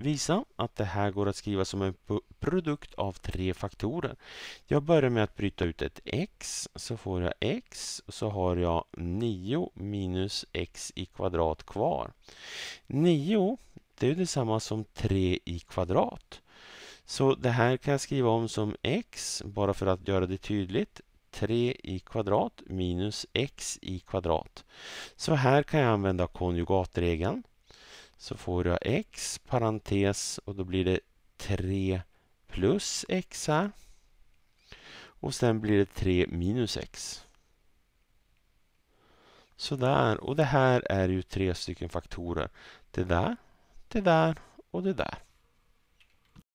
Visa att det här går att skriva som en produkt av tre faktorer. Jag börjar med att bryta ut ett x, så får jag x, så har jag 9 minus x i kvadrat kvar. 9, det är detsamma som 3 i kvadrat. Så det här kan jag skriva om som x, bara för att göra det tydligt. 3 i kvadrat minus x i kvadrat. Så här kan jag använda konjugatregeln så får jag x parentes och då blir det 3 plus x här. Och sen blir det 3 minus x. Sådär, och det här är ju tre stycken faktorer. Det där, det där och det där.